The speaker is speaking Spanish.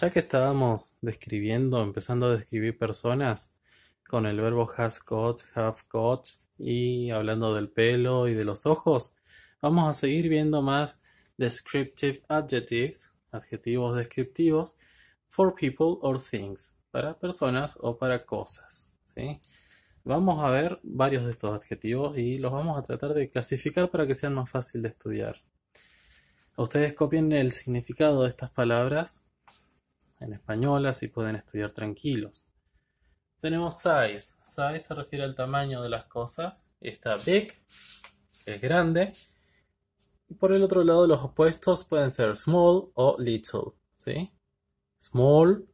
ya que estábamos describiendo, empezando a describir personas con el verbo has got, have got y hablando del pelo y de los ojos, vamos a seguir viendo más descriptive adjectives, adjetivos descriptivos, for people or things, para personas o para cosas. Vamos a ver varios de estos adjetivos y los vamos a tratar de clasificar para que sean más fácil de estudiar. Ustedes copien el significado de estas palabras en español, así pueden estudiar tranquilos. Tenemos size. Size se refiere al tamaño de las cosas. Está big, es grande. Y por el otro lado, los opuestos pueden ser small o little. ¿sí? Small